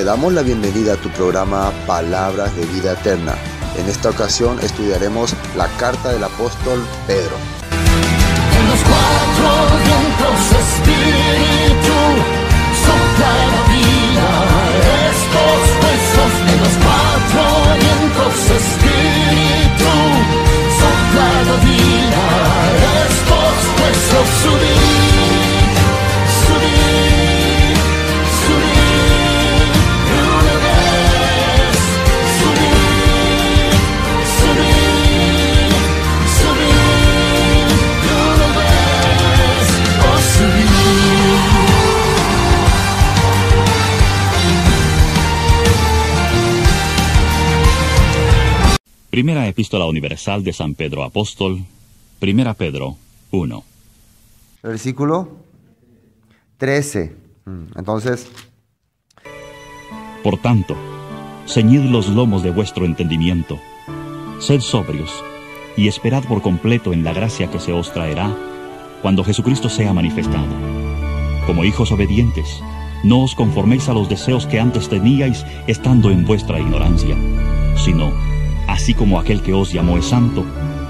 Te damos la bienvenida a tu programa Palabras de Vida Eterna. En esta ocasión estudiaremos la carta del apóstol Pedro. En los cuatro vientos espíritu, sopla la vida, estos huesos. En los cuatro vientos espíritu, sopla la vida, estos huesos subir. Primera Epístola Universal de San Pedro Apóstol, Primera Pedro 1. Versículo 13. Mm, entonces... Por tanto, ceñid los lomos de vuestro entendimiento, sed sobrios y esperad por completo en la gracia que se os traerá cuando Jesucristo sea manifestado. Como hijos obedientes, no os conforméis a los deseos que antes teníais estando en vuestra ignorancia, sino así como aquel que os llamó es santo,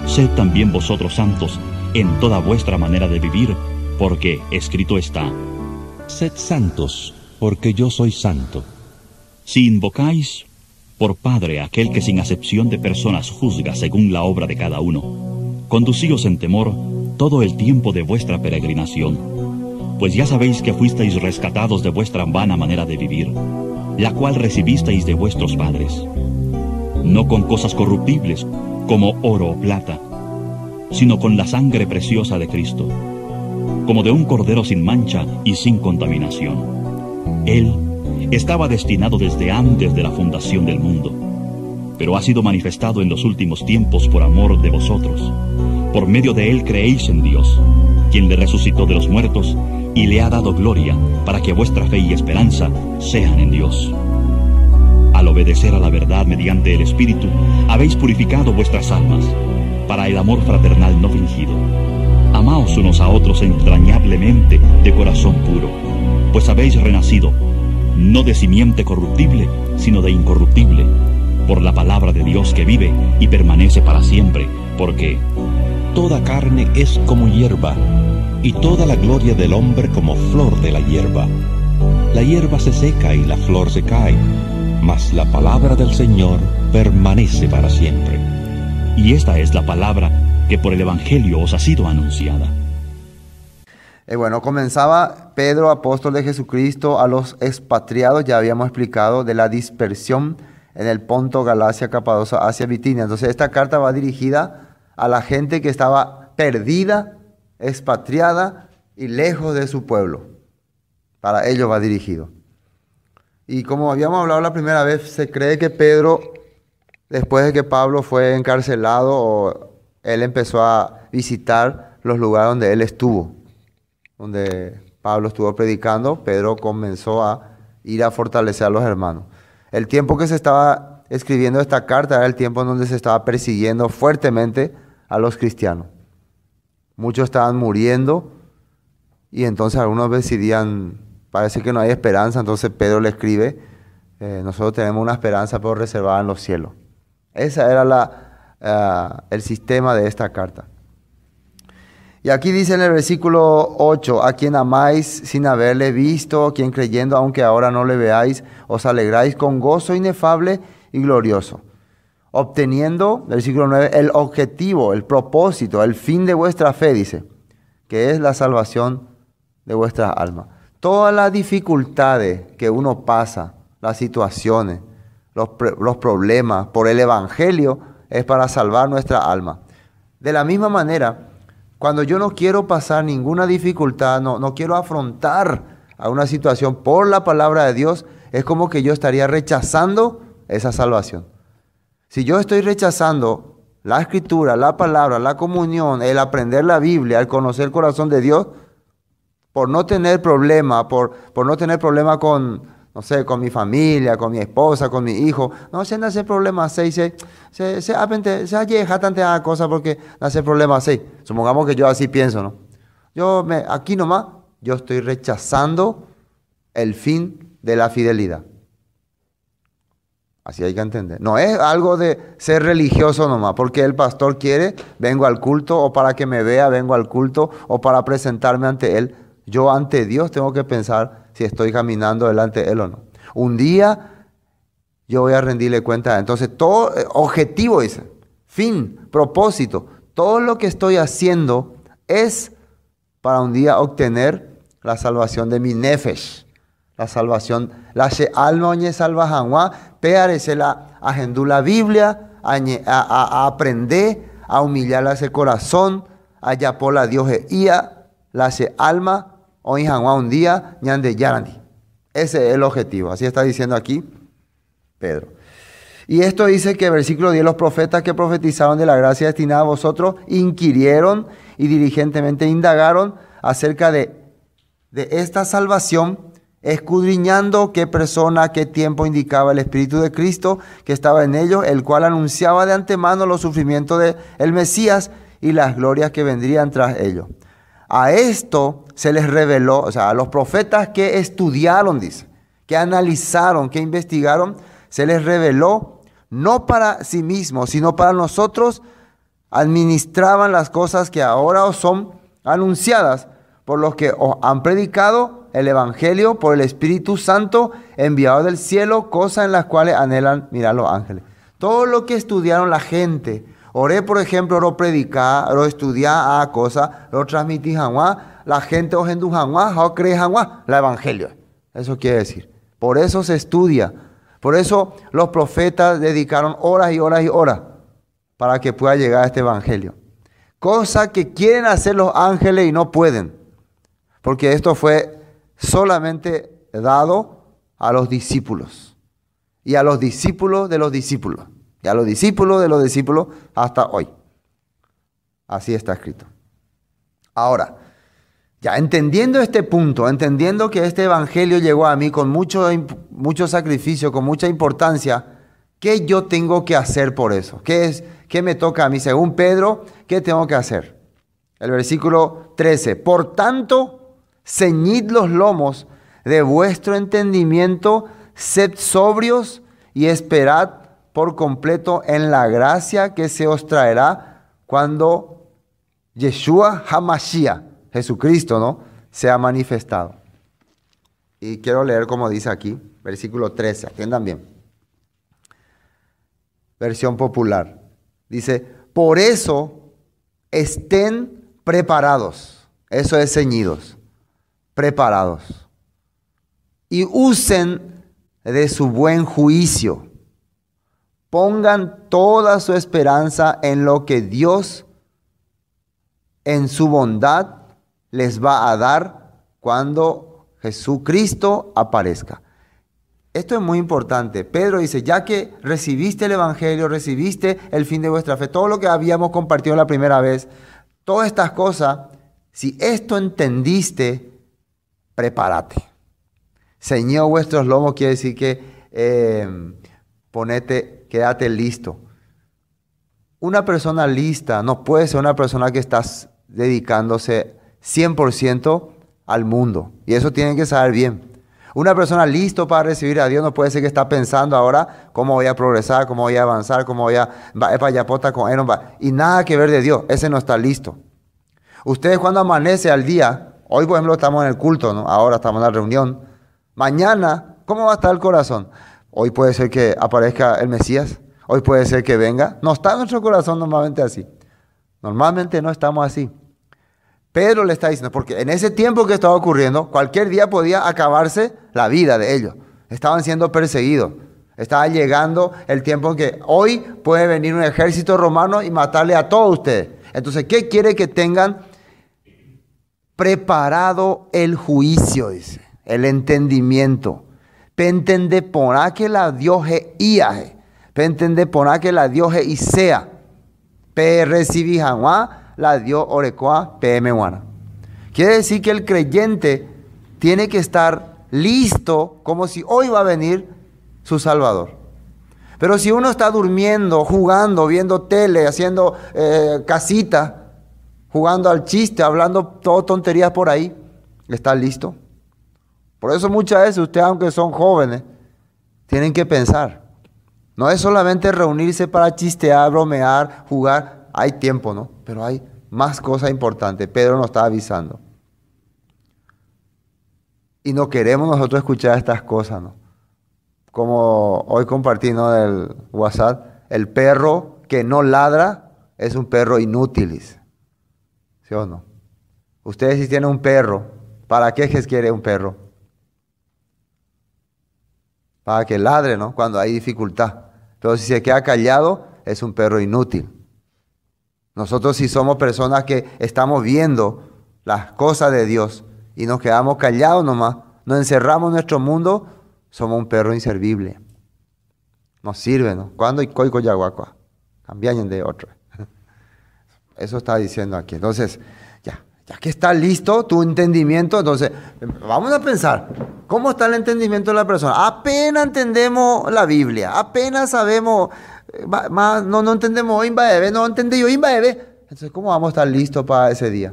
sed también vosotros santos en toda vuestra manera de vivir, porque escrito está, Sed santos, porque yo soy santo. Si invocáis por Padre aquel que sin acepción de personas juzga según la obra de cada uno, conducíos en temor todo el tiempo de vuestra peregrinación, pues ya sabéis que fuisteis rescatados de vuestra vana manera de vivir, la cual recibisteis de vuestros padres no con cosas corruptibles como oro o plata, sino con la sangre preciosa de Cristo, como de un cordero sin mancha y sin contaminación. Él estaba destinado desde antes de la fundación del mundo, pero ha sido manifestado en los últimos tiempos por amor de vosotros. Por medio de Él creéis en Dios, quien le resucitó de los muertos y le ha dado gloria para que vuestra fe y esperanza sean en Dios al obedecer a la verdad mediante el Espíritu, habéis purificado vuestras almas para el amor fraternal no fingido. Amaos unos a otros entrañablemente de corazón puro, pues habéis renacido, no de simiente corruptible, sino de incorruptible, por la palabra de Dios que vive y permanece para siempre, porque toda carne es como hierba, y toda la gloria del hombre como flor de la hierba. La hierba se seca y la flor se cae mas la palabra del Señor permanece para siempre. Y esta es la palabra que por el Evangelio os ha sido anunciada. Eh, bueno, comenzaba Pedro, apóstol de Jesucristo, a los expatriados, ya habíamos explicado, de la dispersión en el Ponto, Galacia, Capadosa, hacia Bitinia. Entonces esta carta va dirigida a la gente que estaba perdida, expatriada y lejos de su pueblo. Para ello va dirigido. Y como habíamos hablado la primera vez, se cree que Pedro, después de que Pablo fue encarcelado, él empezó a visitar los lugares donde él estuvo, donde Pablo estuvo predicando, Pedro comenzó a ir a fortalecer a los hermanos. El tiempo que se estaba escribiendo esta carta era el tiempo en donde se estaba persiguiendo fuertemente a los cristianos. Muchos estaban muriendo y entonces algunos decidían parece que no hay esperanza, entonces Pedro le escribe, eh, nosotros tenemos una esperanza pero reservada en los cielos. Ese era la, eh, el sistema de esta carta. Y aquí dice en el versículo 8, a quien amáis sin haberle visto, quien creyendo aunque ahora no le veáis, os alegráis con gozo inefable y glorioso, obteniendo, versículo 9, el objetivo, el propósito, el fin de vuestra fe, dice, que es la salvación de vuestra alma todas las dificultades que uno pasa, las situaciones, los, problemas por el Evangelio, es para salvar nuestra alma. De la misma manera, cuando yo no quiero pasar ninguna dificultad, no, no quiero afrontar a una situación por la palabra de Dios, es como que yo estaría rechazando esa salvación. Si yo estoy rechazando la escritura, la palabra, la comunión, el aprender la Biblia, el conocer el corazón de Dios, por no tener problema, por, por no tener problema con, no sé, con mi familia, con mi esposa, con mi hijo. No, se hace problema así, se, se, se, apente, se tanta cosa porque hace problema así. Supongamos que yo así pienso, ¿no? Yo me, aquí nomás, yo estoy rechazando el fin de la fidelidad. Así hay que entender. No es algo de ser religioso nomás, porque el pastor quiere, vengo al culto, o para que me vea, vengo al culto, o para presentarme ante él. Yo ante Dios tengo que pensar si estoy caminando delante de Él o no. Un día yo voy a rendirle cuenta. Entonces, todo eh, objetivo es fin, propósito, todo lo que estoy haciendo es para un día obtener la salvación de mi nefesh, la salvación, la alma oñe salva Peares la agendú Biblia, a, a, aprender, a humillar ese corazón, a yapola Dios ia, la alma Hoy un día, ñande yarandi. Ese es el objetivo. Así está diciendo aquí Pedro. Y esto dice que versículo 10, los profetas que profetizaron de la gracia destinada a vosotros inquirieron y diligentemente indagaron acerca de, de esta salvación, escudriñando qué persona, qué tiempo indicaba el Espíritu de Cristo que estaba en ellos, el cual anunciaba de antemano los sufrimientos del el Mesías y las glorias que vendrían tras ellos a esto se les reveló, o sea, a los profetas que estudiaron, dice, que analizaron, que investigaron, se les reveló no para sí mismos, sino para nosotros, administraban las cosas que ahora os son anunciadas por los que os han predicado el Evangelio por el Espíritu Santo enviado del cielo, cosas en las cuales anhelan mirar los ángeles. Todo lo que estudiaron la gente, Oré, por ejemplo, lo predicar, lo estudiá a cosa, lo a la gente os en o cree la evangelio. Eso quiere decir. Por eso se estudia. Por eso los profetas dedicaron horas y horas y horas para que pueda llegar a este evangelio. Cosa que quieren hacer los ángeles y no pueden. Porque esto fue solamente dado a los discípulos y a los discípulos de los discípulos. Y a los discípulos de los discípulos hasta hoy. Así está escrito. Ahora, ya entendiendo este punto, entendiendo que este evangelio llegó a mí con mucho, mucho sacrificio, con mucha importancia, ¿qué yo tengo que hacer por eso? ¿Qué, es, ¿Qué me toca a mí? Según Pedro, ¿qué tengo que hacer? El versículo 13. Por tanto, ceñid los lomos de vuestro entendimiento, sed sobrios y esperad por completo en la gracia que se os traerá cuando Yeshua Hamashia, Jesucristo, ¿no? ha manifestado. Y quiero leer como dice aquí, versículo 13, atiendan bien. Versión popular. Dice, por eso estén preparados. Eso es ceñidos. Preparados. Y usen de su buen juicio pongan toda su esperanza en lo que Dios en su bondad les va a dar cuando Jesucristo aparezca. Esto es muy importante. Pedro dice, ya que recibiste el Evangelio, recibiste el fin de vuestra fe, todo lo que habíamos compartido la primera vez, todas estas cosas, si esto entendiste, prepárate. Señor vuestros lomos quiere decir que eh, ponete quédate listo. Una persona lista no puede ser una persona que está dedicándose 100% al mundo. Y eso tienen que saber bien. Una persona listo para recibir a Dios no puede ser que está pensando ahora cómo voy a progresar, cómo voy a avanzar, cómo voy a pota con va. Y nada que ver de Dios. Ese no está listo. Ustedes cuando amanece al día, hoy por ejemplo estamos en el culto, ¿no? ahora estamos en la reunión. Mañana, ¿cómo va a estar el corazón? Hoy puede ser que aparezca el Mesías, hoy puede ser que venga. No está nuestro corazón normalmente así. Normalmente no estamos así. Pedro le está diciendo, porque en ese tiempo que estaba ocurriendo, cualquier día podía acabarse la vida de ellos. Estaban siendo perseguidos. Estaba llegando el tiempo en que hoy puede venir un ejército romano y matarle a todos ustedes. Entonces, ¿qué quiere que tengan preparado el juicio? Dice, el entendimiento. Pentende por que la dioje iaje. Pentende por que la dioje Pe la dio orecoa PM Quiere decir que el creyente tiene que estar listo como si hoy va a venir su Salvador. Pero si uno está durmiendo, jugando, viendo tele, haciendo eh, casita, jugando al chiste, hablando todo tonterías por ahí, está listo. Por eso muchas veces ustedes, aunque son jóvenes, tienen que pensar. No es solamente reunirse para chistear, bromear, jugar. Hay tiempo, ¿no? Pero hay más cosas importantes. Pedro nos está avisando. Y no queremos nosotros escuchar estas cosas, ¿no? Como hoy compartí ¿no? el WhatsApp, el perro que no ladra es un perro inútil. ¿Sí o no? Ustedes si tienen un perro, ¿para qué es que quiere un perro? para que ladre, ¿no? Cuando hay dificultad. Pero si se queda callado, es un perro inútil. Nosotros si somos personas que estamos viendo las cosas de Dios y nos quedamos callados nomás, nos encerramos nuestro mundo, somos un perro inservible. Nos sirve, ¿no? Cuando y coico yaguacua, cambian de otro. Eso está diciendo aquí. Entonces, ya que está listo tu entendimiento, entonces vamos a pensar, ¿cómo está el entendimiento de la persona? Apenas entendemos la Biblia, apenas sabemos, más, eh, no, no entendemos no entendí yo Entonces, ¿cómo vamos a estar listos para ese día?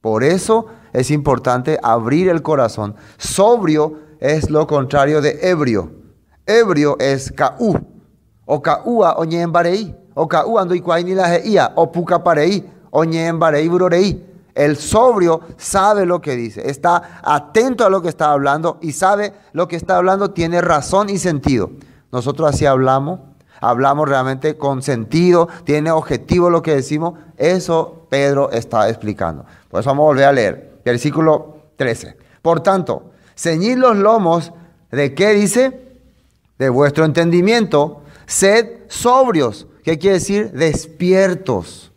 Por eso es importante abrir el corazón. Sobrio es lo contrario de ebrio. Ebrio es kaú. O kaúa oñe O kaúa ando y ni la o puka pareí. Oñe el sobrio sabe lo que dice, está atento a lo que está hablando y sabe lo que está hablando tiene razón y sentido. Nosotros así hablamos, hablamos realmente con sentido, tiene objetivo lo que decimos. Eso Pedro está explicando. Por eso vamos a volver a leer. Versículo 13. Por tanto, ceñid los lomos de qué dice? De vuestro entendimiento. Sed sobrios. ¿Qué quiere decir? Despiertos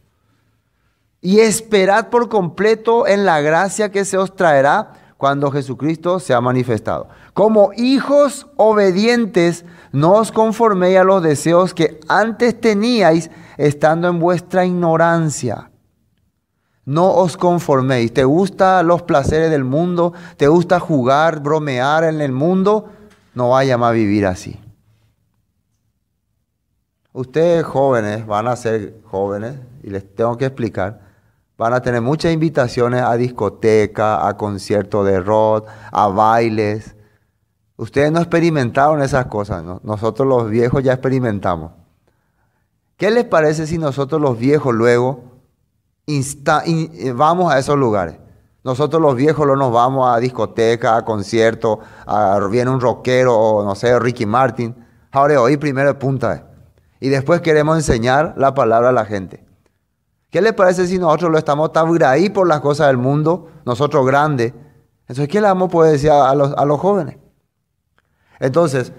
y esperad por completo en la gracia que se os traerá cuando Jesucristo se ha manifestado. Como hijos obedientes, no os conforméis a los deseos que antes teníais estando en vuestra ignorancia. No os conforméis. ¿Te gustan los placeres del mundo? ¿Te gusta jugar, bromear en el mundo? No vaya más a vivir así. Ustedes jóvenes van a ser jóvenes y les tengo que explicar Van a tener muchas invitaciones a discotecas, a conciertos de rock, a bailes. Ustedes no experimentaron esas cosas, nosotros los viejos ya experimentamos. ¿Qué les parece si nosotros los viejos luego eh, vamos a esos lugares? Nosotros los viejos luego nos vamos a discoteca, a conciertos, a, viene un rockero o no sé, Ricky Martin. Ahora hoy primero de punta. E. Y después queremos enseñar la palabra a la gente. ¿Qué les parece si nosotros lo estamos tan ahí por las cosas del mundo, nosotros grandes? Entonces, ¿qué le vamos a poder decir a los, a los jóvenes? Entonces,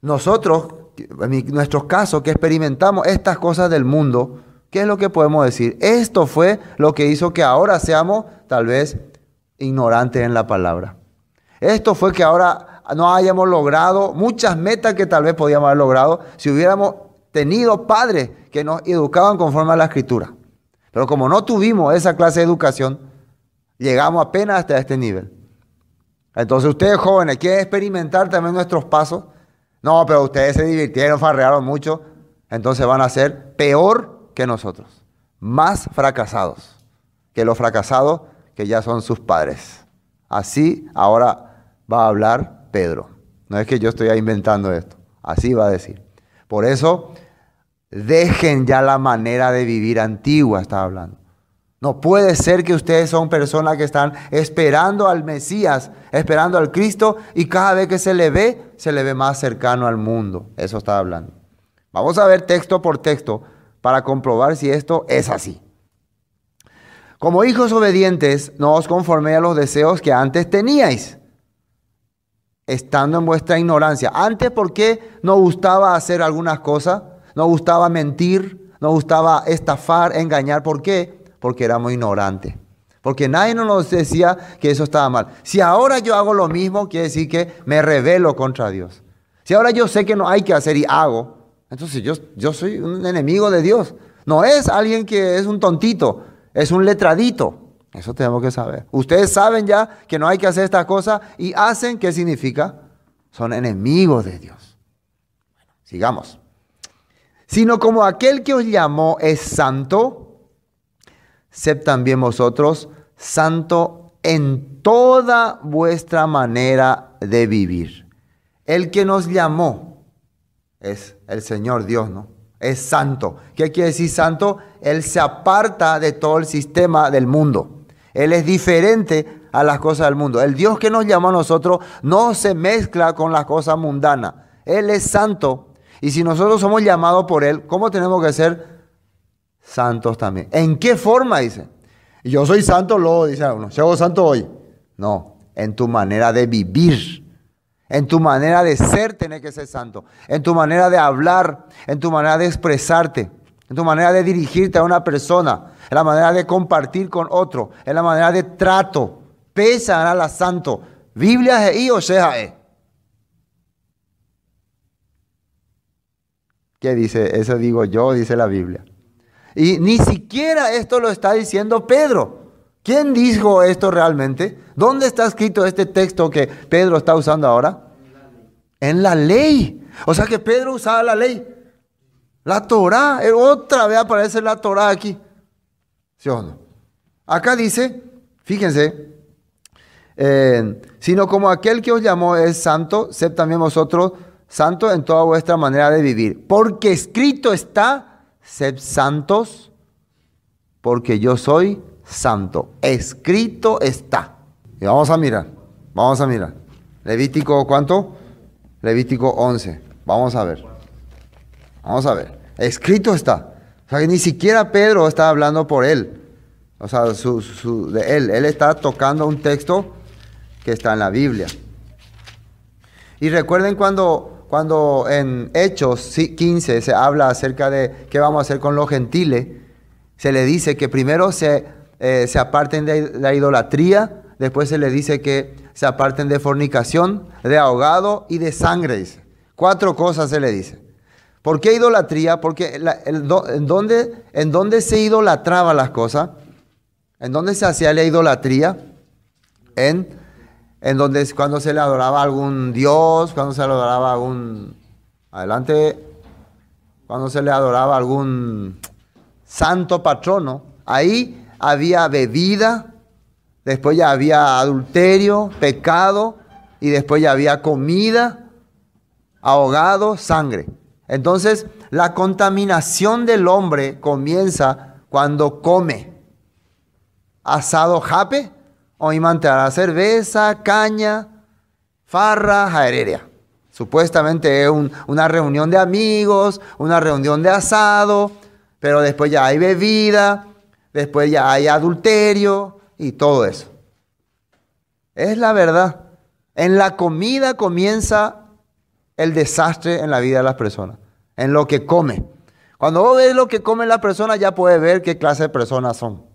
nosotros, en nuestros casos que experimentamos estas cosas del mundo, ¿qué es lo que podemos decir? Esto fue lo que hizo que ahora seamos tal vez ignorantes en la palabra. Esto fue que ahora no hayamos logrado muchas metas que tal vez podíamos haber logrado si hubiéramos tenido padres que nos educaban conforme a la escritura. Pero como no tuvimos esa clase de educación, llegamos apenas hasta este nivel. Entonces ustedes jóvenes quieren experimentar también nuestros pasos. No, pero ustedes se divirtieron, farrearon mucho. Entonces van a ser peor que nosotros. Más fracasados que los fracasados que ya son sus padres. Así ahora va a hablar Pedro. No es que yo estoy inventando esto. Así va a decir. Por eso Dejen ya la manera de vivir antigua, está hablando. No puede ser que ustedes son personas que están esperando al Mesías, esperando al Cristo, y cada vez que se le ve, se le ve más cercano al mundo. Eso está hablando. Vamos a ver texto por texto para comprobar si esto es así. Como hijos obedientes, no os conforméis a los deseos que antes teníais, estando en vuestra ignorancia. Antes, ¿por qué no gustaba hacer algunas cosas? No gustaba mentir, no gustaba estafar, engañar. ¿Por qué? Porque éramos ignorantes. Porque nadie nos decía que eso estaba mal. Si ahora yo hago lo mismo, quiere decir que me rebelo contra Dios. Si ahora yo sé que no hay que hacer y hago, entonces yo, yo soy un enemigo de Dios. No es alguien que es un tontito, es un letradito. Eso tenemos que saber. Ustedes saben ya que no hay que hacer esta cosa y hacen, ¿qué significa? Son enemigos de Dios. Sigamos sino como aquel que os llamó es santo, sed también vosotros santo en toda vuestra manera de vivir. El que nos llamó es el Señor Dios, ¿no? Es santo. ¿Qué quiere decir santo? Él se aparta de todo el sistema del mundo. Él es diferente a las cosas del mundo. El Dios que nos llamó a nosotros no se mezcla con las cosas mundanas. Él es santo y si nosotros somos llamados por Él, ¿cómo tenemos que ser santos también? ¿En qué forma? Dice. Yo soy santo, lo dice uno. Yo santo hoy. No, en tu manera de vivir. En tu manera de ser tenés que ser santo. En tu manera de hablar, en tu manera de expresarte, en tu manera de dirigirte a una persona, en la manera de compartir con otro, en la manera de trato. Pesa a la santo. Biblia es y o sea es. ¿Qué dice? Eso digo yo, dice la Biblia. Y ni siquiera esto lo está diciendo Pedro. ¿Quién dijo esto realmente? ¿Dónde está escrito este texto que Pedro está usando ahora? En la ley. O sea que Pedro usaba la ley. La Torah. Eh, otra vez aparece la Torah aquí. ¿Sí o no? Acá dice, fíjense, eh, sino como aquel que os llamó es santo, sed también vosotros santo en toda vuestra manera de vivir. Porque escrito está, sed santos, porque yo soy santo. Escrito está. Y vamos a mirar, vamos a mirar. Levítico, ¿cuánto? Levítico 11. Vamos a ver. Vamos a ver. Escrito está. O sea, que ni siquiera Pedro está hablando por él. O sea, de él. Él está tocando un texto que está en la Biblia. Y recuerden cuando cuando en Hechos 15 se habla acerca de qué vamos a hacer con los gentiles, se le dice que primero se, eh, se aparten de la idolatría, después se le dice que se aparten de fornicación, de ahogado y de sangre, Cuatro cosas se le dice. ¿Por qué idolatría? Porque en, dónde en se idolatraban las cosas, en dónde se hacía la idolatría, en en donde cuando se le adoraba a algún dios, cuando se le adoraba a algún... Adelante, cuando se le adoraba algún santo patrono, ahí había bebida, después ya había adulterio, pecado, y después ya había comida, ahogado, sangre. Entonces, la contaminación del hombre comienza cuando come asado jape, hoy mantendrá cerveza, caña, farra, jaereria. Supuestamente es una reunión de amigos, una reunión de asado, pero después ya hay bebida, después ya hay adulterio y todo eso. Es la verdad. En la comida comienza el desastre en la vida de las personas, en lo que come. Cuando vos ves lo que come la persona, ya puedes ver qué clase de personas son.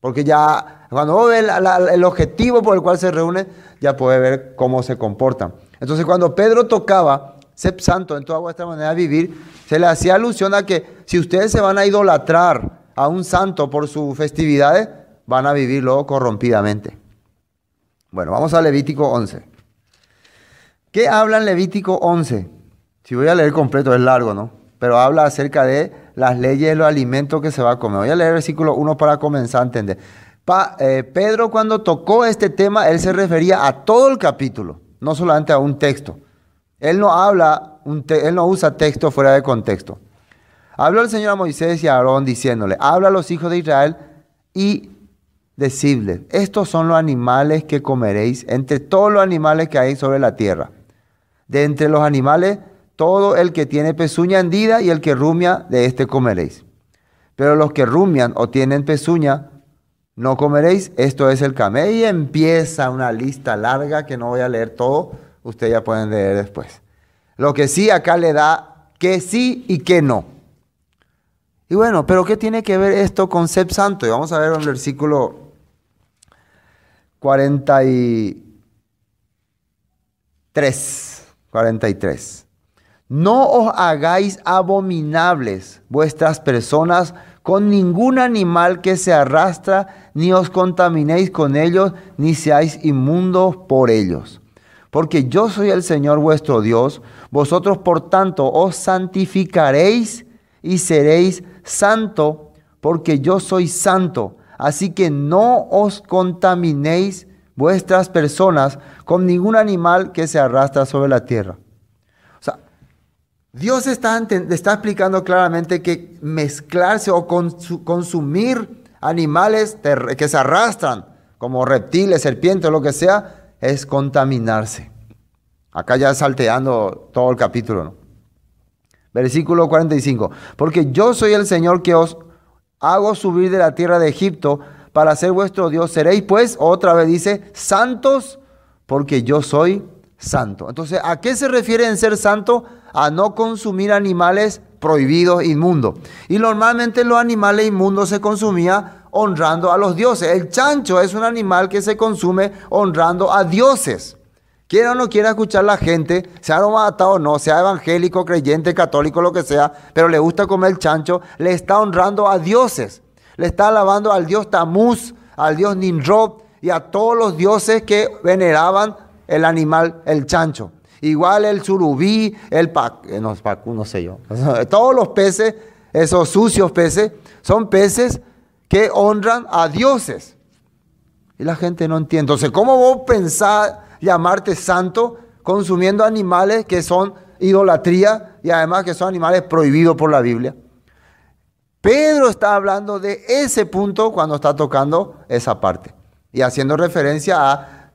Porque ya cuando ve el objetivo por el cual se reúne, ya puede ver cómo se comportan. Entonces cuando Pedro tocaba, sep santo en toda vuestra manera de vivir, se le hacía alusión a que si ustedes se van a idolatrar a un santo por sus festividades, van a vivirlo corrompidamente. Bueno, vamos a Levítico 11. ¿Qué habla en Levítico 11? Si voy a leer completo es largo, ¿no? Pero habla acerca de las leyes de los alimentos que se va a comer. Voy a leer el versículo 1 para comenzar a entender. Eh, Pedro cuando tocó este tema, él se refería a todo el capítulo, no solamente a un texto. Él no habla, él no usa texto fuera de contexto. Habló el Señor a Moisés y a Aarón diciéndole, habla a los hijos de Israel y decíble. estos son los animales que comeréis entre todos los animales que hay sobre la tierra. De entre los animales todo el que tiene pezuña hendida y el que rumia, de este comeréis. Pero los que rumian o tienen pezuña, no comeréis. Esto es el camello. Y empieza una lista larga que no voy a leer todo. Ustedes ya pueden leer después. Lo que sí acá le da que sí y que no. Y bueno, pero ¿qué tiene que ver esto con Seb Santo? Y vamos a ver en el versículo 43. 43. No os hagáis abominables vuestras personas con ningún animal que se arrastra, ni os contaminéis con ellos, ni seáis inmundos por ellos. Porque yo soy el Señor vuestro Dios, vosotros por tanto os santificaréis y seréis santo, porque yo soy santo. Así que no os contaminéis vuestras personas con ningún animal que se arrastra sobre la tierra. Dios está, está explicando claramente que mezclarse o consumir animales que se arrastran, como reptiles, serpientes, lo que sea, es contaminarse. Acá ya salteando todo el capítulo. ¿no? Versículo 45. Porque yo soy el Señor que os hago subir de la tierra de Egipto para ser vuestro Dios. Seréis pues, otra vez dice, santos porque yo soy santo. Entonces, ¿a qué se refiere en ser santo? a no consumir animales prohibidos, inmundos. Y normalmente los animales inmundos se consumían honrando a los dioses. El chancho es un animal que se consume honrando a dioses. Quiera o no quiera escuchar la gente, sea nomatado o no, sea evangélico, creyente, católico, lo que sea, pero le gusta comer el chancho, le está honrando a dioses. Le está alabando al dios Tamuz, al dios Ninrob y a todos los dioses que veneraban el animal, el chancho igual el surubí, el pacu, eh, no, sé yo. Todos los peces, esos sucios peces, son peces que honran a dioses. Y la gente no entiende. Entonces, ¿cómo vos pensás llamarte santo consumiendo animales que son idolatría y además que son animales prohibidos por la Biblia? Pedro está hablando de ese punto cuando está tocando esa parte y haciendo referencia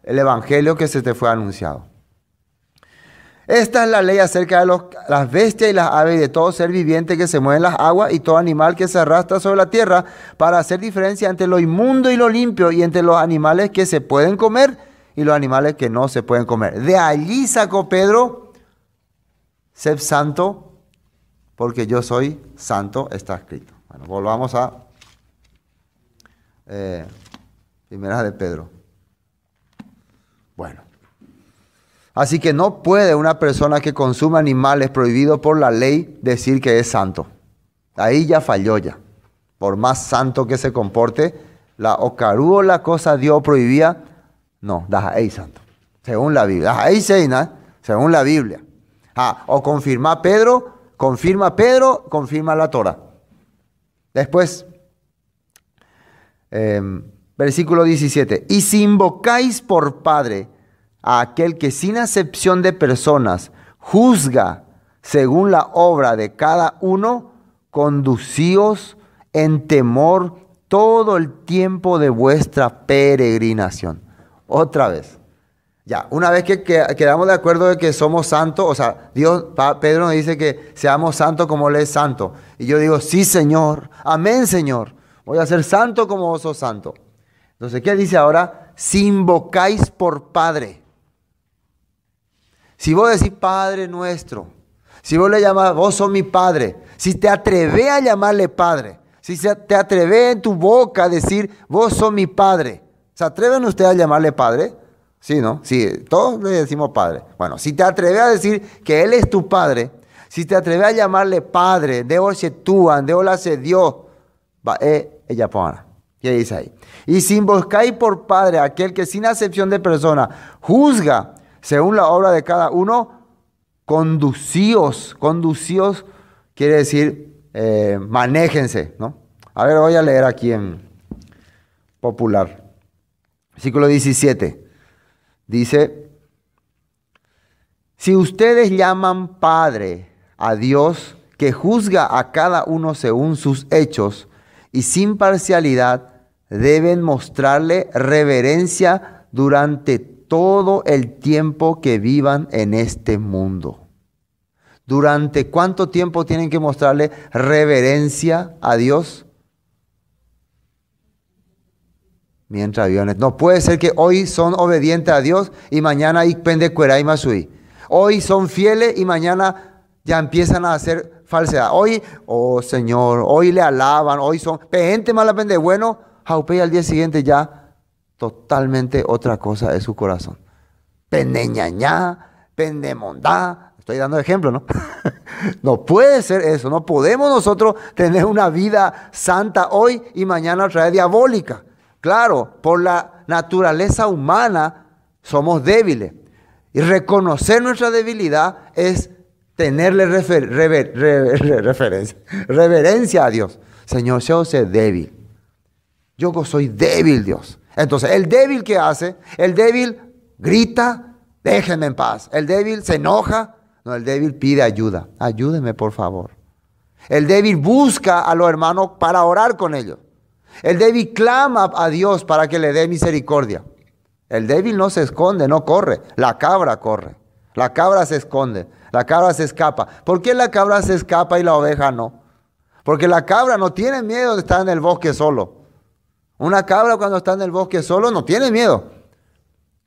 al evangelio que se te fue anunciado. Esta es la ley acerca de las bestias y las aves y de todo ser viviente que se mueve en las aguas y todo animal que se arrastra sobre la tierra para hacer diferencia entre lo inmundo y lo limpio y entre los animales que se pueden comer y los animales que no se pueden comer. De allí sacó Pedro, sed santo porque yo soy santo, está escrito. Bueno, volvamos a eh, Primera de Pedro. Bueno. Así que no puede una persona que consume animales prohibidos por la ley decir que es santo. Ahí ya falló ya. Por más santo que se comporte, la ocarú o la cosa Dios prohibía, no, da ahí santo. Según la Biblia. Ahí seina, según la Biblia. Ah, o confirma Pedro, confirma Pedro, confirma la Torah. Después, em, versículo 17. Y si invocáis por Padre, a aquel que sin acepción de personas juzga según la obra de cada uno, conducíos en temor todo el tiempo de vuestra peregrinación. Otra vez. Ya, una vez que quedamos de acuerdo de que somos santos, o sea, Dios, Pedro nos dice que seamos santos como Él es santo. Y yo digo, sí, Señor, amén, Señor. Voy a ser santo como vos sos santo. Entonces, ¿qué dice ahora? Si invocáis por Padre. Si vos decís Padre nuestro, si vos le llamás, vos sos mi Padre, si te atreves a llamarle Padre, si te atreves en tu boca a decir, vos sos mi Padre, ¿se atreven ustedes a llamarle Padre? Sí, ¿no? Sí, todos le decimos Padre. Bueno, si te atreves a decir que Él es tu Padre, si te atreves a llamarle Padre, de hoy se túan, de hoy se Dios, va, eh, ella pone. Y dice ahí. Y si invocáis por Padre aquel que sin acepción de persona juzga según la obra de cada uno, conducíos. Conducíos quiere decir eh, manéjense, ¿no? A ver, voy a leer aquí en popular. Versículo 17. Dice, si ustedes llaman Padre a Dios que juzga a cada uno según sus hechos y sin parcialidad, deben mostrarle reverencia durante todo el tiempo que vivan en este mundo. ¿Durante cuánto tiempo tienen que mostrarle reverencia a Dios? Mientras aviones. No puede ser que hoy son obedientes a Dios y mañana pende y masui. Hoy son fieles y mañana ya empiezan a hacer falsedad. Hoy, oh Señor, hoy le alaban, hoy son. Pente mala pende bueno, jaupe al día siguiente ya totalmente otra cosa es su corazón. Pendeñaña, pendemondá, estoy dando ejemplo, ¿no? no puede ser eso, no podemos nosotros tener una vida santa hoy y mañana otra vez diabólica. Claro, por la naturaleza humana somos débiles. Y reconocer nuestra debilidad es tenerle referencia, reverencia a Dios. Señor, yo soy débil. Yo soy débil, Dios. Entonces, el débil que hace, el débil grita, déjenme en paz. El débil se enoja, no, el débil pide ayuda, ayúdeme por favor. El débil busca a los hermanos para orar con ellos. El débil clama a Dios para que le dé misericordia. El débil no se esconde, no corre. La cabra corre. La cabra se esconde. La cabra se escapa. ¿Por qué la cabra se escapa y la oveja no? Porque la cabra no tiene miedo de estar en el bosque solo. Una cabra cuando está en el bosque solo no tiene miedo.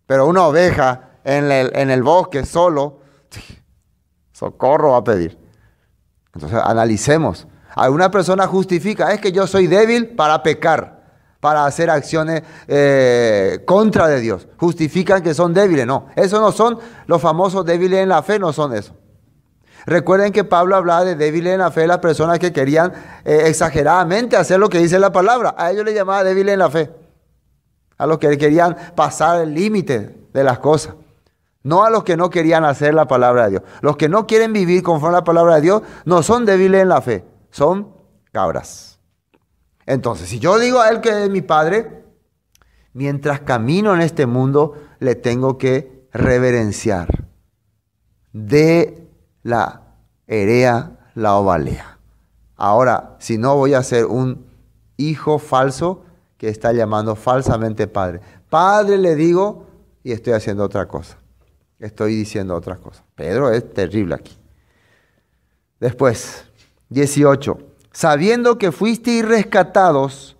Pero una oveja en el, en el bosque solo, socorro va a pedir. Entonces analicemos. Alguna persona justifica, es que yo soy débil para pecar, para hacer acciones eh, contra de Dios. Justifican que son débiles. No, eso no son los famosos débiles en la fe, no son eso. Recuerden que Pablo hablaba de débil en la fe, las personas que querían eh, exageradamente hacer lo que dice la palabra. A ellos le llamaba débil en la fe. A los que querían pasar el límite de las cosas. No a los que no querían hacer la palabra de Dios. Los que no quieren vivir conforme a la palabra de Dios no son débiles en la fe, son cabras. Entonces, si yo digo a él que es mi padre, mientras camino en este mundo, le tengo que reverenciar. De la herea, la ovalea. Ahora, si no voy a ser un hijo falso que está llamando falsamente padre. Padre le digo y estoy haciendo otra cosa. Estoy diciendo otra cosa. Pedro es terrible aquí. Después, 18. Sabiendo que fuisteis rescatados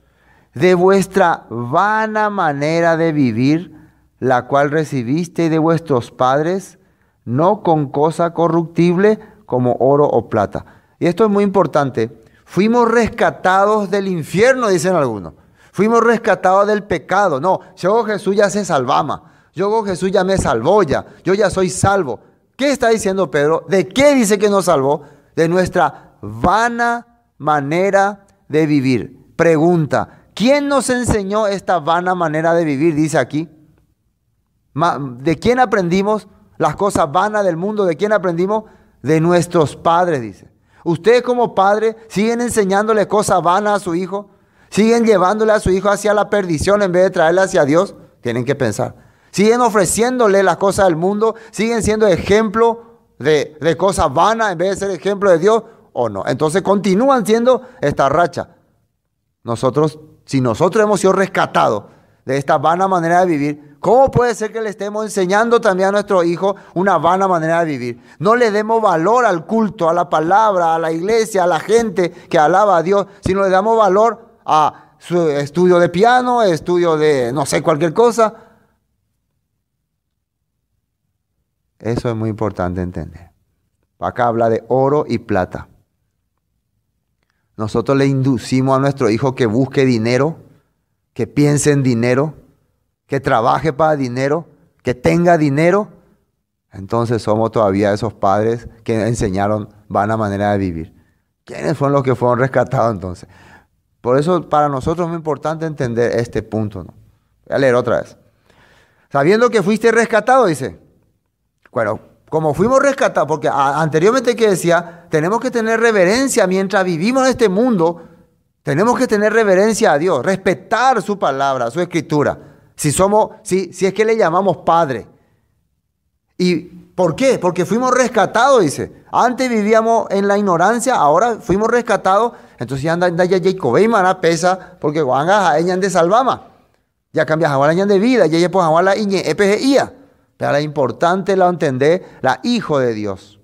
de vuestra vana manera de vivir, la cual recibiste de vuestros padres, no con cosa corruptible como oro o plata. Y esto es muy importante. Fuimos rescatados del infierno, dicen algunos. Fuimos rescatados del pecado. No, yo Jesús ya se salvama. Yo Jesús ya me salvó ya. Yo ya soy salvo. ¿Qué está diciendo Pedro? ¿De qué dice que nos salvó? De nuestra vana manera de vivir. Pregunta, ¿quién nos enseñó esta vana manera de vivir? Dice aquí. ¿De quién aprendimos? las cosas vanas del mundo. ¿De quién aprendimos? De nuestros padres, dice. Ustedes como padres siguen enseñándole cosas vanas a su hijo, siguen llevándole a su hijo hacia la perdición en vez de traerle hacia Dios. Tienen que pensar. Siguen ofreciéndole las cosas del mundo, siguen siendo ejemplo de, de cosas vanas en vez de ser ejemplo de Dios o no. Entonces continúan siendo esta racha. Nosotros, si nosotros hemos sido rescatados de esta vana manera de vivir, ¿Cómo puede ser que le estemos enseñando también a nuestro hijo una vana manera de vivir? No le demos valor al culto, a la palabra, a la iglesia, a la gente que alaba a Dios, sino le damos valor a su estudio de piano, estudio de no sé, cualquier cosa. Eso es muy importante entender. Acá habla de oro y plata. Nosotros le inducimos a nuestro hijo que busque dinero, que piense en dinero que trabaje para dinero, que tenga dinero, entonces somos todavía esos padres que enseñaron vana manera de vivir. ¿Quiénes fueron los que fueron rescatados entonces? Por eso para nosotros es muy importante entender este punto. ¿no? Voy a leer otra vez. Sabiendo que fuiste rescatado, dice. Bueno, como fuimos rescatados, porque anteriormente que decía, tenemos que tener reverencia mientras vivimos en este mundo, tenemos que tener reverencia a Dios, respetar su palabra, su escritura. Si somos, si, si es que le llamamos Padre. ¿Y por qué? Porque fuimos rescatados, dice. Antes vivíamos en la ignorancia, ahora fuimos rescatados. Entonces anda anda ya Jacob y pesa, porque guanga a ella de salvama. Ya cambias la la de vida, ya pues la iñe Pero es importante la entender, la hijo de Dios.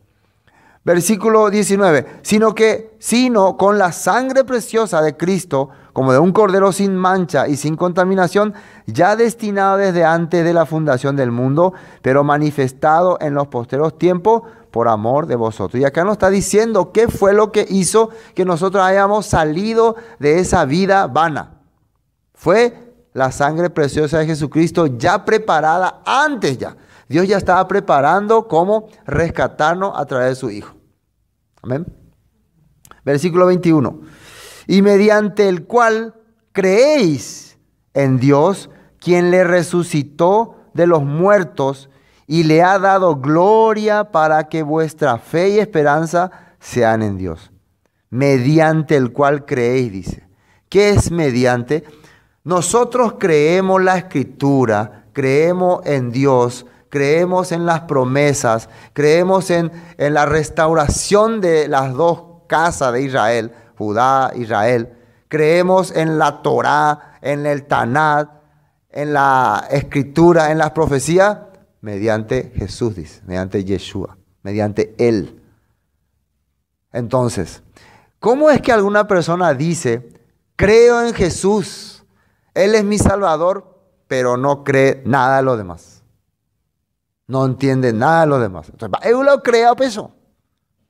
Versículo 19, sino que, sino con la sangre preciosa de Cristo, como de un cordero sin mancha y sin contaminación, ya destinado desde antes de la fundación del mundo, pero manifestado en los posteros tiempos por amor de vosotros. Y acá nos está diciendo qué fue lo que hizo que nosotros hayamos salido de esa vida vana. Fue la sangre preciosa de Jesucristo ya preparada antes ya. Dios ya estaba preparando cómo rescatarnos a través de su Hijo. Amén. Versículo 21 y mediante el cual creéis en Dios, quien le resucitó de los muertos y le ha dado gloria para que vuestra fe y esperanza sean en Dios, mediante el cual creéis, dice. ¿Qué es mediante? Nosotros creemos la escritura, creemos en Dios, creemos en las promesas, creemos en, en la restauración de las dos casas de Israel, Judá, Israel. Creemos en la Torá, en el Tanat, en la escritura, en las profecías, mediante Jesús, dice, mediante Yeshua, mediante Él. Entonces, ¿cómo es que alguna persona dice, creo en Jesús, Él es mi Salvador, pero no cree nada de lo demás? No entiende nada de lo demás. Entonces, él lo creo, peso.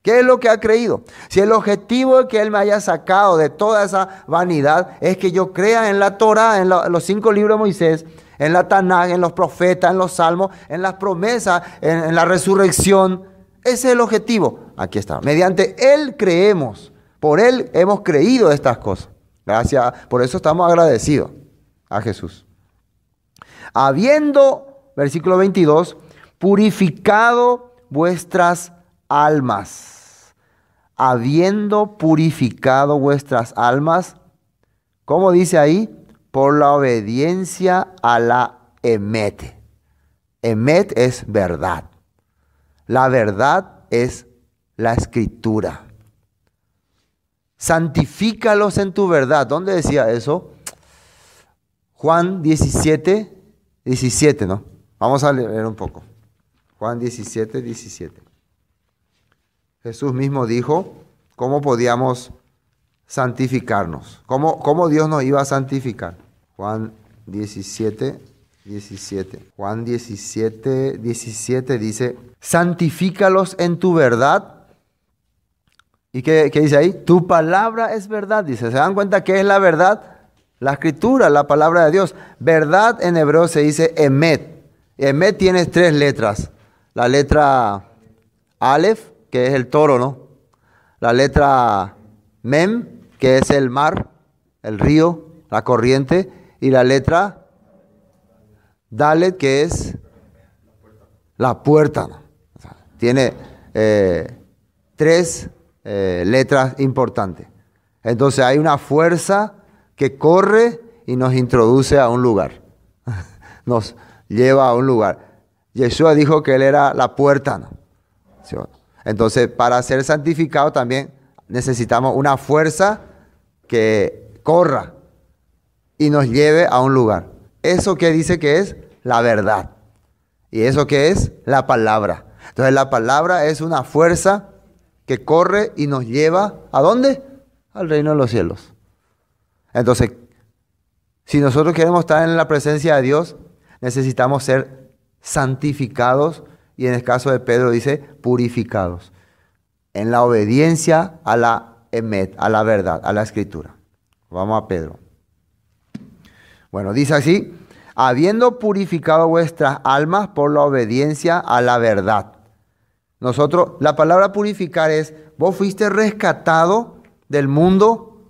¿Qué es lo que ha creído? Si el objetivo de que Él me haya sacado de toda esa vanidad es que yo crea en la Torah, en, los cinco libros de Moisés, en la Tanakh, en los profetas, en los salmos, en las promesas, en, en la resurrección. Ese es el objetivo. Aquí está. Mediante Él creemos. Por Él hemos creído estas cosas. Gracias. Por eso estamos agradecidos a Jesús. Habiendo, versículo 22, purificado vuestras almas, habiendo purificado vuestras almas, como dice ahí, por la obediencia a la emete. Emet es verdad. La verdad es la escritura. Santifícalos en tu verdad. ¿Dónde decía eso? Juan 17, 17, ¿no? Vamos a leer un poco. Juan 17, 17. Jesús mismo dijo cómo podíamos santificarnos, cómo, Dios nos iba a santificar. Juan 17, 17. Juan 17, 17 dice, santifícalos en tu verdad. ¿Y qué, qué, dice ahí? Tu palabra es verdad, dice. ¿Se dan cuenta qué es la verdad? La escritura, la palabra de Dios. Verdad en hebreo se dice emet. Emet tiene tres letras. La letra Aleph, que es el toro, ¿no? La letra mem, que es el mar, el río, la corriente, y la letra dalet, que es la puerta. tiene eh, tres eh, letras importantes. Entonces hay una fuerza que corre y nos introduce a un lugar. nos lleva a un lugar. Yeshua dijo que él era la puerta. ¿no? Entonces, para ser santificado también necesitamos una fuerza que corra y nos lleve a un lugar. Eso que dice que es la verdad. Y eso que es la palabra. Entonces la palabra es una fuerza que corre y nos lleva a dónde? Al reino de los cielos. Entonces, si nosotros queremos estar en la presencia de Dios, necesitamos ser santificados y en el caso de Pedro dice purificados, en la obediencia a la emet, a la verdad, a la escritura. Vamos a Pedro. Bueno, dice así, habiendo purificado vuestras almas por la obediencia a la verdad. Nosotros, la palabra purificar es, vos fuiste rescatado del mundo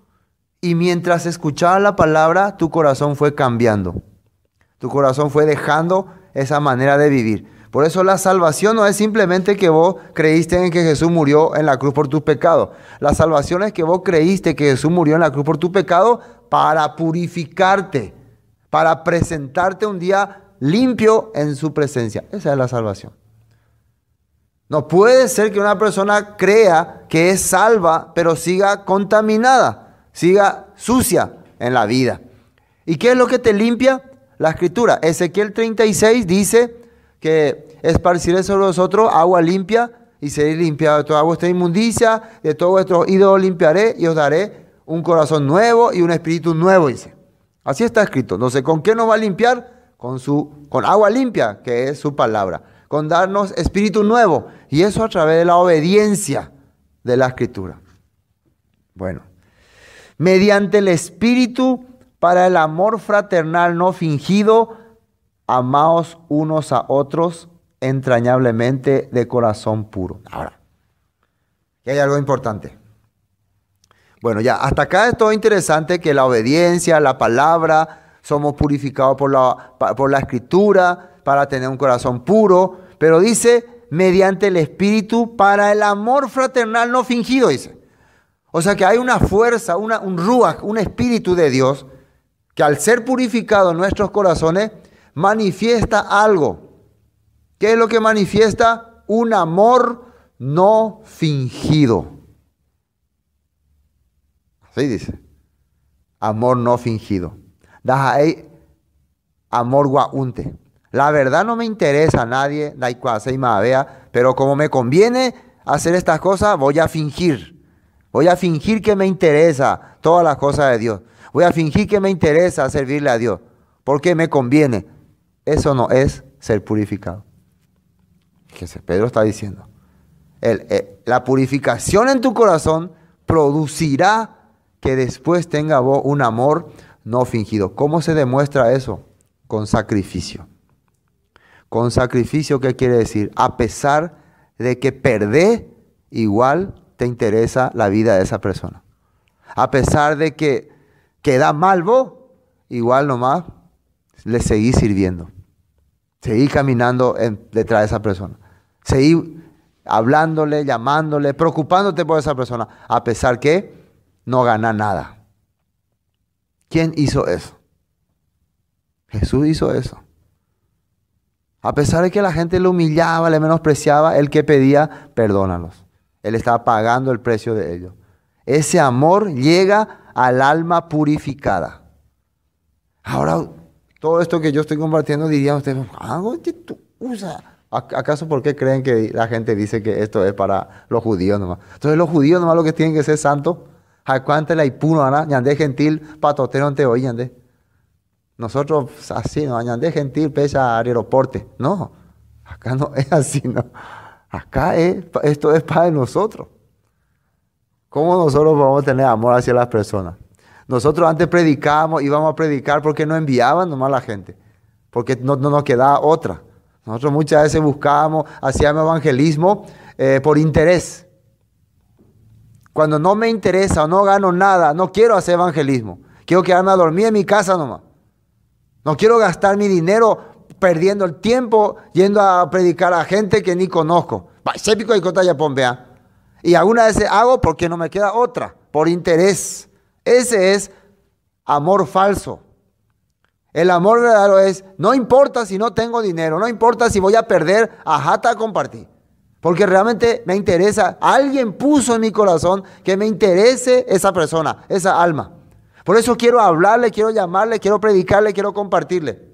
y mientras escuchaba la palabra, tu corazón fue cambiando. Tu corazón fue dejando esa manera de vivir. Por eso la salvación no es simplemente que vos creíste en que Jesús murió en la cruz por tus pecados. La salvación es que vos creíste que Jesús murió en la cruz por tu pecado para purificarte, para presentarte un día limpio en su presencia. Esa es la salvación. No puede ser que una persona crea que es salva, pero siga contaminada, siga sucia en la vida. ¿Y qué es lo que te limpia? La escritura. Ezequiel 36 dice, que esparciré sobre vosotros agua limpia y seréis limpiados de toda vuestra inmundicia, de todos vuestros ídolos limpiaré y os daré un corazón nuevo y un espíritu nuevo, dice. Así está escrito. No sé ¿con qué nos va a limpiar? Con, su, con agua limpia, que es su palabra. Con darnos espíritu nuevo. Y eso a través de la obediencia de la escritura. Bueno, mediante el espíritu para el amor fraternal no fingido, amaos unos a otros entrañablemente de corazón puro. Ahora, que hay algo importante. Bueno, ya, hasta acá es todo interesante que la obediencia, la palabra, somos purificados por la, por la escritura para tener un corazón puro, pero dice, mediante el espíritu para el amor fraternal no fingido, dice. O sea que hay una fuerza, un ruach, un espíritu de Dios, que al ser purificado en nuestros corazones, manifiesta algo. ¿Qué es lo que manifiesta? Un amor no fingido. Así dice. Amor no fingido. amor guaunte. La verdad no me interesa a nadie, pero como me conviene hacer estas cosas, voy a fingir. Voy a fingir que me interesa todas las cosas de Dios. Voy a fingir que me interesa servirle a Dios, porque me conviene. Eso no es ser purificado. se Pedro está diciendo. Eh, la purificación en tu corazón producirá que después tenga un amor no fingido. ¿Cómo se demuestra eso? Con sacrificio. Con sacrificio, ¿qué quiere decir? A pesar de que perdés, igual te interesa la vida de esa persona. A pesar de que queda mal vos, igual nomás le seguís sirviendo. Seguí caminando detrás de esa persona. Seguí hablándole, llamándole, preocupándote por esa persona, a pesar que no gana nada. ¿Quién hizo eso? Jesús hizo eso. A pesar de que la gente le humillaba, le menospreciaba, él que pedía, perdónalos. Él estaba pagando el precio de ello. Ese amor llega al alma purificada. Ahora todo esto que yo estoy compartiendo, diría ustedes, ah, tú usa. ¿Acaso por qué creen que la gente dice que esto es para los judíos nomás? Entonces los judíos nomás lo que tienen que ser santos, jacuante y puro, gentil, patotero ante Nosotros así, ¿no? ñandé gentil, pesa aeroporte. No, acá no es así, ¿no? Acá esto es para nosotros. ¿Cómo nosotros vamos a tener amor hacia las personas? Nosotros antes predicábamos, íbamos a predicar porque no enviaban nomás la gente, porque no, nos quedaba otra. Nosotros muchas veces buscábamos, hacíamos evangelismo eh, por interés. Cuando no me interesa o no gano nada, no quiero hacer evangelismo. Quiero quedarme a dormir en mi casa nomás. No quiero gastar mi dinero perdiendo el tiempo yendo a predicar a gente que ni conozco. Y algunas veces hago porque no me queda otra, por interés. Ese es amor falso. El amor verdadero es, no importa si no tengo dinero, no importa si voy a perder, a te compartir. Porque realmente me interesa, alguien puso en mi corazón que me interese esa persona, esa alma. Por eso quiero hablarle, quiero llamarle, quiero predicarle, quiero compartirle.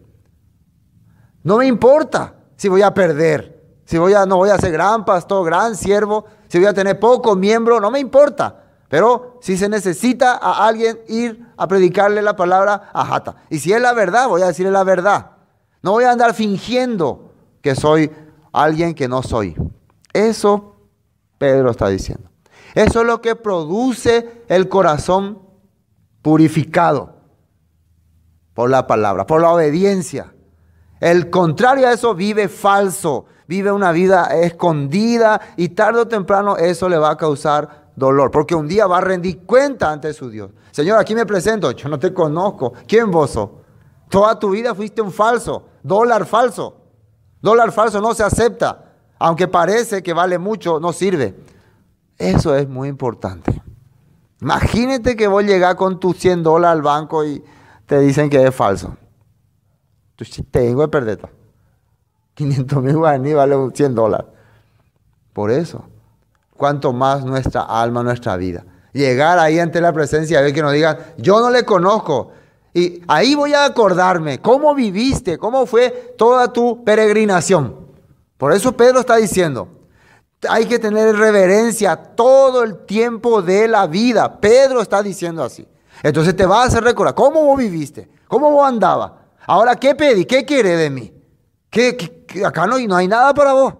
No me importa si voy a perder, si voy a, no voy a ser gran pastor, gran siervo, si voy a tener poco miembro, no me importa. Pero si se necesita a alguien ir a predicarle la palabra a Jata. Y si es la verdad, voy a decirle la verdad. No voy a andar fingiendo que soy alguien que no soy. Eso Pedro está diciendo. Eso es lo que produce el corazón purificado por la palabra, por la obediencia. El contrario a eso vive falso, vive una vida escondida y tarde o temprano eso le va a causar dolor, porque un día va a rendir cuenta ante su Dios. Señor, aquí me presento, yo no te conozco. ¿Quién vos Toda tu vida fuiste un falso, dólar falso. Dólar falso no se acepta. Aunque parece que vale mucho, no sirve. Eso es muy importante. Imagínate que vos llegás con tus 100 dólares al banco y te dicen que es falso. Tú tengo que perder. 500 mil guaraní vale 100 dólares. Por eso cuanto más nuestra alma, nuestra vida. Llegar ahí ante la presencia de ver que nos digan, yo no le conozco. Y ahí voy a acordarme cómo viviste, cómo fue toda tu peregrinación. Por eso Pedro está diciendo, hay que tener reverencia todo el tiempo de la vida. Pedro está diciendo así. Entonces te va a hacer recordar cómo vos viviste, cómo vos andabas. Ahora, ¿qué pedí? ¿Qué quiere de mí? acá no, no hay nada para vos.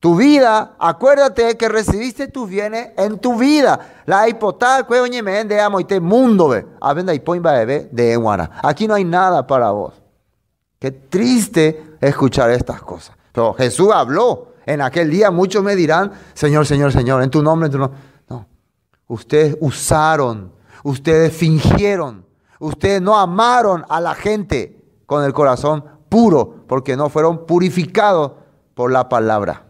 Tu vida, acuérdate que recibiste tus bienes en tu vida. La hipoteca, de amo y te mundo, ve. A de de Aquí no hay nada para vos. Qué triste escuchar estas cosas. Pero Jesús habló. En aquel día muchos me dirán, Señor, Señor, Señor, en tu nombre, en tu nombre. No. Ustedes usaron, ustedes fingieron, ustedes no amaron a la gente con el corazón puro, porque no fueron purificados por la palabra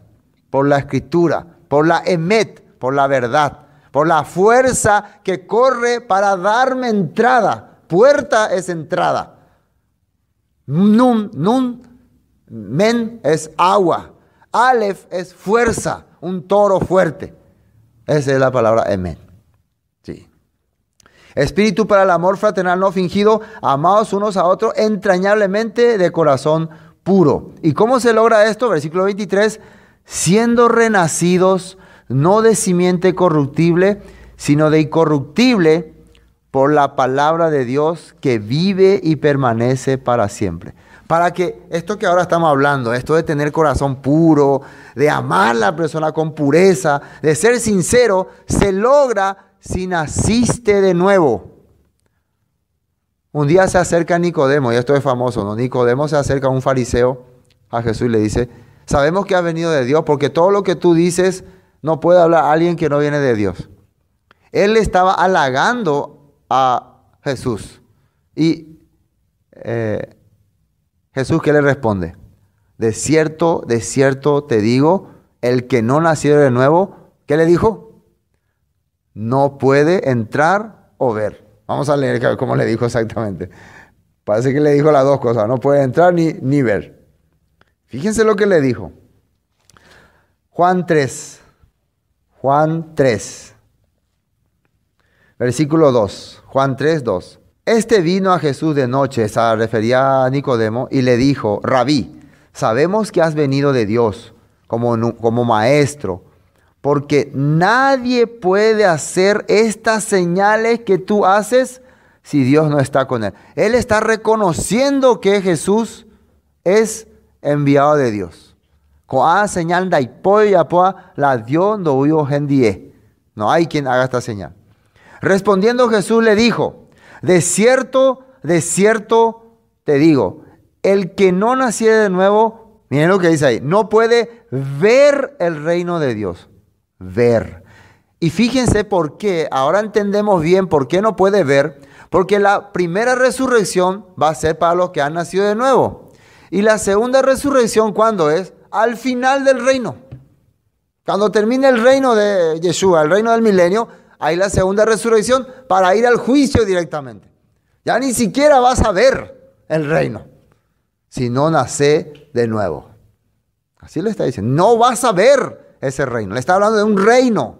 por la escritura, por la emet, por la verdad, por la fuerza que corre para darme entrada. Puerta es entrada. Nun, nun, men es agua. Aleph es fuerza, un toro fuerte. Esa es la palabra emet. Espíritu para el amor fraternal no fingido, amados unos a otros entrañablemente de corazón puro. ¿Y cómo se logra esto? Versículo 23 siendo renacidos no de simiente corruptible, sino de incorruptible, por la palabra de Dios que vive y permanece para siempre. Para que esto que ahora estamos hablando, esto de tener corazón puro, de amar a la persona con pureza, de ser sincero, se logra si naciste de nuevo. Un día se acerca Nicodemo, y esto es famoso, ¿no? Nicodemo se acerca a un fariseo, a Jesús y le dice, Sabemos que ha venido de Dios porque todo lo que tú dices no puede hablar alguien que no viene de Dios. Él estaba halagando a Jesús. Y eh, Jesús, ¿qué le responde? De cierto, de cierto te digo, el que no nació de nuevo, ¿qué le dijo? No puede entrar o ver. Vamos a leer cómo le dijo exactamente. Parece que le dijo las dos cosas, no puede entrar ni, ni ver. Fíjense lo que le dijo. Juan 3, Juan 3, versículo 2, Juan 3, 2. Este vino a Jesús de noche, se refería a Nicodemo, y le dijo, rabí, sabemos que has venido de Dios como, como maestro, porque nadie puede hacer estas señales que tú haces si Dios no está con él. Él está reconociendo que Jesús es enviado de Dios. Con señal la no hubo No hay quien haga esta señal. Respondiendo Jesús le dijo, de cierto, de cierto te digo, el que no naciere de nuevo, miren lo que dice ahí, no puede ver el reino de Dios. Ver. Y fíjense por qué, ahora entendemos bien por qué no puede ver, porque la primera resurrección va a ser para los que han nacido de nuevo. Y la segunda resurrección, ¿cuándo es? Al final del reino. Cuando termine el reino de Yeshua, el reino del milenio, hay la segunda resurrección para ir al juicio directamente. Ya ni siquiera vas a ver el reino si no nace de nuevo. Así le está diciendo. No vas a ver ese reino. Le está hablando de un reino.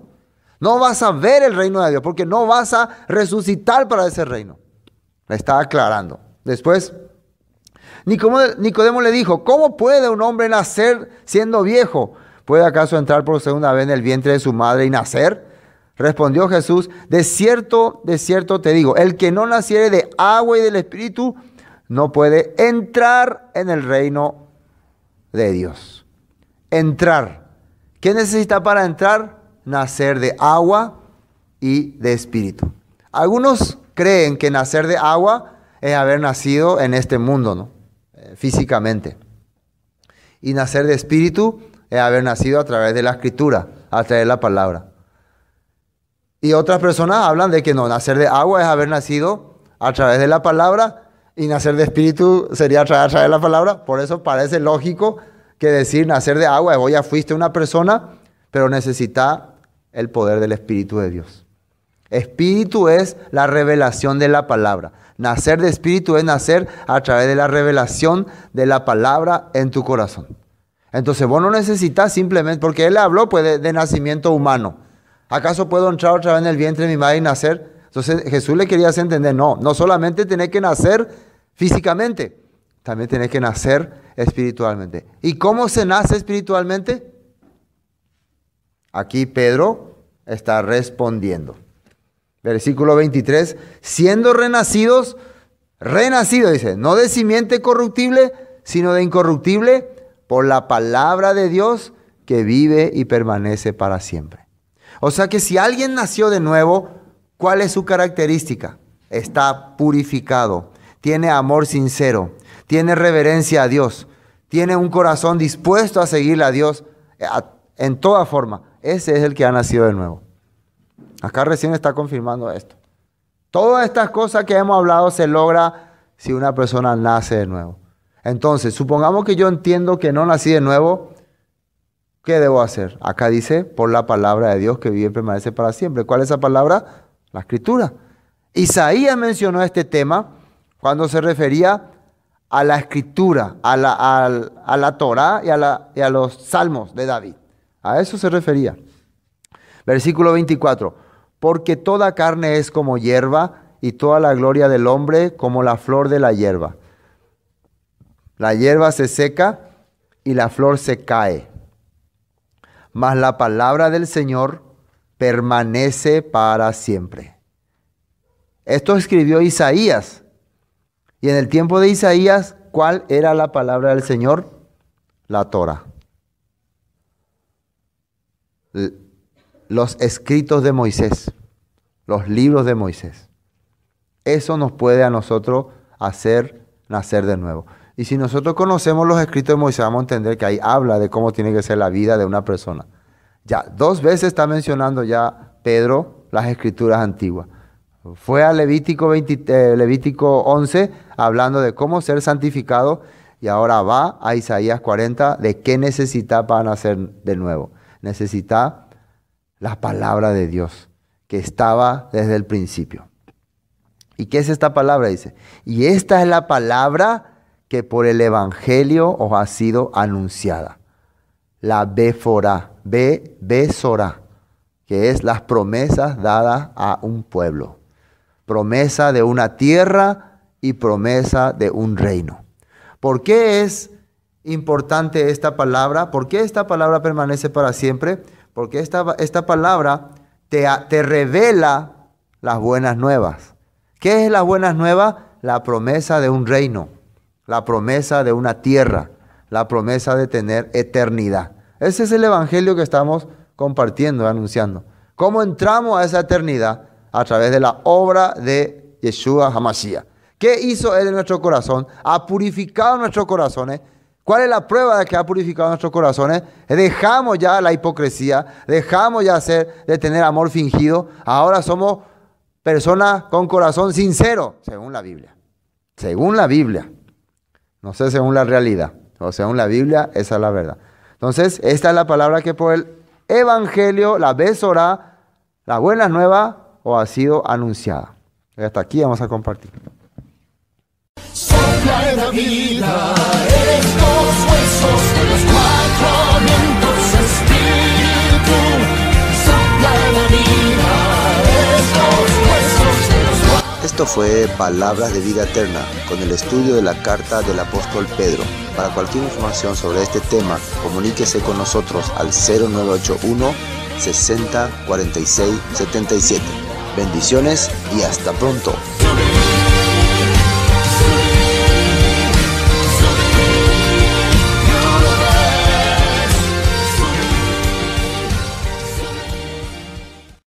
No vas a ver el reino de Dios porque no vas a resucitar para ese reino. Le está aclarando. Después, Nicodemo le dijo, ¿cómo puede un hombre nacer siendo viejo? ¿Puede acaso entrar por segunda vez en el vientre de su madre y nacer? Respondió Jesús, de cierto, de cierto te digo, el que no naciere de agua y del Espíritu no puede entrar en el reino de Dios. Entrar. ¿Qué necesita para entrar? Nacer de agua y de Espíritu. Algunos creen que nacer de agua es haber nacido en este mundo, ¿no? físicamente. Y nacer de espíritu es haber nacido a través de la escritura, a través de la palabra. Y otras personas hablan de que no, nacer de agua es haber nacido a través de la palabra y nacer de espíritu sería a través, de la palabra. Por eso parece lógico que decir nacer de agua es hoy ya fuiste una persona, pero necesita el poder del Espíritu de Dios. Espíritu es la revelación de la palabra. Nacer de espíritu es nacer a través de la revelación de la palabra en tu corazón. Entonces vos no necesitas simplemente, porque él habló pues, de, de, nacimiento humano. ¿Acaso puedo entrar otra vez en el vientre de mi madre y nacer? Entonces Jesús le quería hacer entender, no, no solamente tenés que nacer físicamente, también tenés que nacer espiritualmente. ¿Y cómo se nace espiritualmente? Aquí Pedro está respondiendo. Versículo 23, siendo renacidos, renacido, dice, no de simiente corruptible, sino de incorruptible, por la palabra de Dios que vive y permanece para siempre. O sea que si alguien nació de nuevo, ¿cuál es su característica? Está purificado, tiene amor sincero, tiene reverencia a Dios, tiene un corazón dispuesto a seguirle a Dios eh, en toda forma. Ese es el que ha nacido de nuevo. Acá recién está confirmando esto. Todas estas cosas que hemos hablado se logra si una persona nace de nuevo. Entonces, supongamos que yo entiendo que no nací de nuevo, ¿qué debo hacer? Acá dice, por la palabra de Dios que vive y permanece para siempre. ¿Cuál es esa palabra? La escritura. Isaías mencionó este tema cuando se refería a la escritura, a la, Torah Torá y, y a los salmos de David. A eso se refería. Versículo 24 porque toda carne es como hierba y toda la gloria del hombre como la flor de la hierba. La hierba se seca y la flor se cae. Mas la palabra del Señor permanece para siempre. Esto escribió Isaías. Y en el tiempo de Isaías, ¿cuál era la palabra del Señor? La Torah los escritos de Moisés, los libros de Moisés. Eso nos puede a nosotros hacer nacer de nuevo. Y si nosotros conocemos los escritos de Moisés, vamos a entender que ahí habla de cómo tiene que ser la vida de una persona. Ya, dos veces está mencionando ya Pedro las escrituras antiguas. Fue a Levítico, eh, Levítico 11 hablando de cómo ser santificado y ahora va a Isaías 40 de qué necesita para nacer de nuevo. Necesita la palabra de Dios, que estaba desde el principio. ¿Y qué es esta palabra? Dice, y esta es la palabra que por el Evangelio os ha sido anunciada. La Béfora, Be, Besora, que es las promesas dadas a un pueblo. Promesa de una tierra y promesa de un reino. ¿Por qué es importante esta palabra? ¿Por qué esta palabra permanece para siempre? Porque esta, palabra te, te revela las buenas nuevas. ¿Qué es las buenas nuevas? La promesa de un reino, la promesa de una tierra, la promesa de tener eternidad. Ese es el evangelio que estamos compartiendo, anunciando. ¿Cómo entramos a esa eternidad? A través de la obra de Yeshua Hamashiach. ¿Qué hizo Él en nuestro corazón? Ha purificado nuestros corazones ¿Cuál es la prueba de que ha purificado nuestros corazones? Dejamos ya la hipocresía, dejamos ya de tener amor fingido. Ahora somos personas con corazón sincero, según la Biblia. Según la Biblia. No sé según la realidad, o según la Biblia, esa es la verdad. Entonces, esta es la palabra que por el Evangelio, la besora, la buena nueva, o ha sido anunciada. Hasta aquí vamos a compartir los cuatro Esto fue Palabras de Vida Eterna, con el estudio de la carta del apóstol Pedro. Para cualquier información sobre este tema, comuníquese con nosotros al 0981 60 77. Bendiciones y hasta pronto.